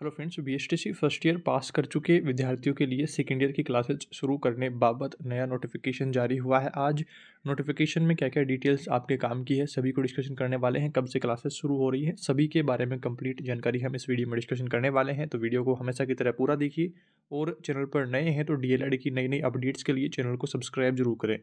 hello friends BSTC first year pass कर चुके विद्यार्थियों के लिए सेकेंड ईयर की क्लासेज शुरू करने बाबत नया नोटिफिकेशन जारी हुआ है आज नोटिफिकेशन में क्या क्या डिटेल्स आपके काम की है सभी को डिस्कशन करने वाले हैं कब से क्लासेस शुरू हो रही है सभी के बारे में कंप्लीट जानकारी हम इस वीडियो में डिस्कशन करने वाले हैं तो वीडियो को हमेशा की तरह पूरा देखिए और चैनल पर नए हैं तो डी e की नई नई अपडेट्स के लिए चैनल को सब्सक्राइब जरूर करें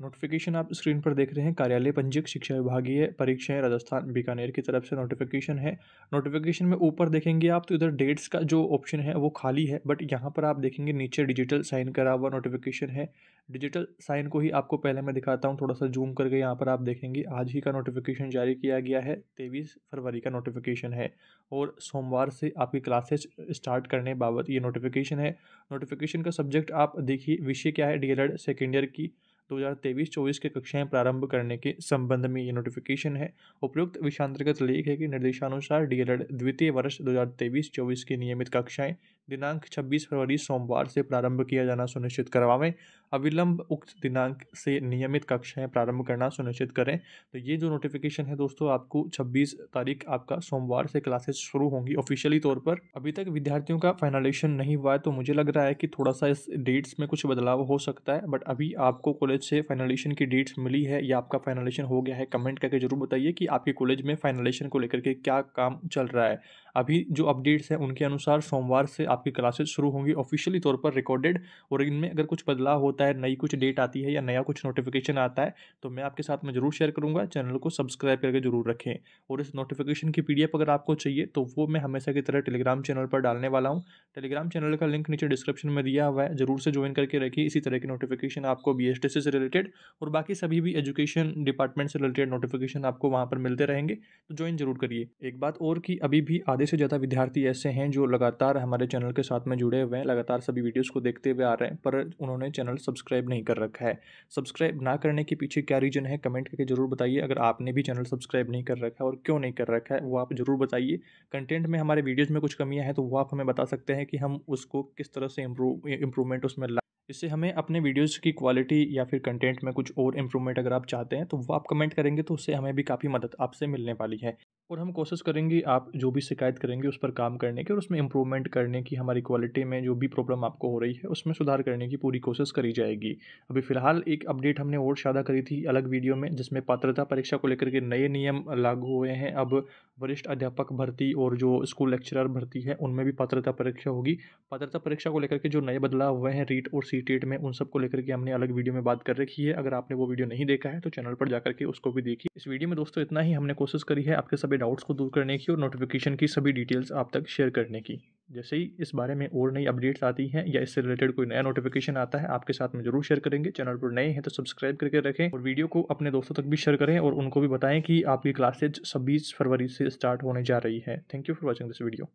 नोटिफिकेशन आप स्क्रीन पर देख रहे हैं कार्यालय पंजीक शिक्षा विभागीय परीक्षाएं राजस्थान बीकानेर की तरफ से नोटिफिकेशन है नोटिफिकेशन में ऊपर देखेंगे आप तो इधर डेट्स का जो ऑप्शन है वो खाली है बट यहाँ पर आप देखेंगे नीचे डिजिटल साइन करा हुआ नोटिफिकेशन है डिजिटल साइन को ही आपको पहले मैं दिखाता हूँ थोड़ा सा जूम करके यहाँ पर आप देखेंगे आज ही का नोटिफिकेशन जारी किया गया है तेईस फरवरी का नोटिफिकेशन है और सोमवार से आपकी क्लासेज स्टार्ट करने बाबत ये नोटिफिकेशन है नोटिफिकेशन का सब्जेक्ट आप देखिए विषय क्या है डी सेकेंड ईयर की दो हजार तेईस चौबीस के कक्षाएं प्रारंभ करने के संबंध में ये नोटिफिकेशन है उपयुक्त विषयांतर्गत लेख है कि निर्देशानुसार डीएलएड द्वितीय वर्ष दो हजार तेईस चौबीस की नियमित कक्षाएं दिनांक 26 फरवरी सोमवार से प्रारंभ किया जाना सुनिश्चित करवावें अविलंब उक्त दिनांक से नियमित कक्षाएं प्रारंभ करना सुनिश्चित करें तो ये जो नोटिफिकेशन है दोस्तों आपको 26 तारीख आपका सोमवार से क्लासेस शुरू होंगी ऑफिशियली तौर पर अभी तक विद्यार्थियों का फाइनलाइजेशन नहीं हुआ है तो मुझे लग रहा है कि थोड़ा सा इस डेट्स में कुछ बदलाव हो सकता है बट अभी आपको कॉलेज से फाइनलाइजेशन की डेट्स मिली है या आपका फाइनलाइजेशन हो गया है कमेंट करके जरूर बताइए कि आपके कॉलेज में फाइनलाइजेशन को लेकर के क्या काम चल रहा है अभी जो अपडेट्स हैं उनके अनुसार सोमवार से आप आपकी क्लासेस शुरू होंगी ऑफिशियली तौर पर रिकॉर्डेड और इनमें अगर कुछ बदलाव होता है नई कुछ डेट आती है या नया कुछ नोटिफिकेशन आता है तो मैं आपके साथ में जरूर शेयर करूंगा चैनल को सब्सक्राइब करके जरूर रखें और इस नोटिफिकेशन की पीडीएफ अगर आपको चाहिए तो वो मैं हमेशा की तरह टेलीग्राम चैनल पर डालने वाला हूँ टेलीग्राम चैनल का लिंक नीचे डिस्क्रिप्शन में दिया हुआ है जरूर से ज्वाइन करके रखिए इसी तरह की नोटिफिकेशन आपको बी से रिलेटेड और बाकी सभी भी एजुकेशन डिपार्टमेंट से रिलेटेड नोटिफिकेशन आपको वहाँ पर मिलते रहेंगे तो ज्वाइन जरूर करिए एक बात और कि अभी भी आधे से ज़्यादा विद्यार्थी ऐसे हैं जो लगातार हमारे चैनल चैनल के साथ में जुड़े हुए हैं लगातार सभी वीडियोस को देखते हुए आ रहे हैं पर उन्होंने चैनल सब्सक्राइब नहीं कर रखा है सब्सक्राइब ना करने के पीछे क्या रीज़न है कमेंट करके जरूर बताइए अगर आपने भी चैनल सब्सक्राइब नहीं कर रखा है और क्यों नहीं कर रखा है वो आप ज़रूर बताइए कंटेंट में हमारे वीडियोज़ में कुछ कमियाँ हैं तो वो आप हमें बता सकते हैं कि हम उसको किस तरह से इम्प्रूवमेंट उसमें ला इससे हमें अपने वीडियोज़ की क्वालिटी या फिर कंटेंट में कुछ और इम्प्रूवमेंट अगर आप चाहते हैं तो वो आप कमेंट करेंगे तो उससे हमें भी काफ़ी मदद आपसे मिलने वाली है और हम कोशिश करेंगे आप जो भी शिकायत करेंगे उस पर काम करने की और उसमें इम्प्रूवमेंट करने की हमारी क्वालिटी में जो भी प्रॉब्लम आपको हो रही है उसमें सुधार करने की पूरी कोशिश करी जाएगी अभी फ़िलहाल एक अपडेट हमने और शादा करी थी अलग वीडियो में जिसमें पात्रता परीक्षा को लेकर के नए नियम लागू हुए हैं अब वरिष्ठ अध्यापक भर्ती और जो स्कूल लेक्चरर भर्ती है उनमें भी पात्रता परीक्षा होगी पात्रता परीक्षा को लेकर के जो नए बदलाव हुए हैं रीट और सी टेट e में उन सब को लेकर के हमने अलग वीडियो में बात कर रखी है अगर आपने वो वीडियो नहीं देखा है तो चैनल पर जाकर के उसको भी देखिए इस वीडियो में दोस्तों इतना ही हमने कोशिश करी है आपके सभी डाउट्स को दूर करने की और नोटिफिकेशन की सभी डिटेल्स आप तक शेयर करने की जैसे ही इस बारे में और नई अपडेट्स आती हैं या इससे रिलेटेड कोई नया नोटिफिकेशन आता है आपके साथ में जरूर शेयर करेंगे चैनल पर नए हैं तो सब्सक्राइब करके रखें और वीडियो को अपने दोस्तों तक भी शेयर करें और उनको भी बताएं कि आपकी क्लासेज छब्बीस फरवरी से स्टार्ट होने जा रही है thank you for watching this video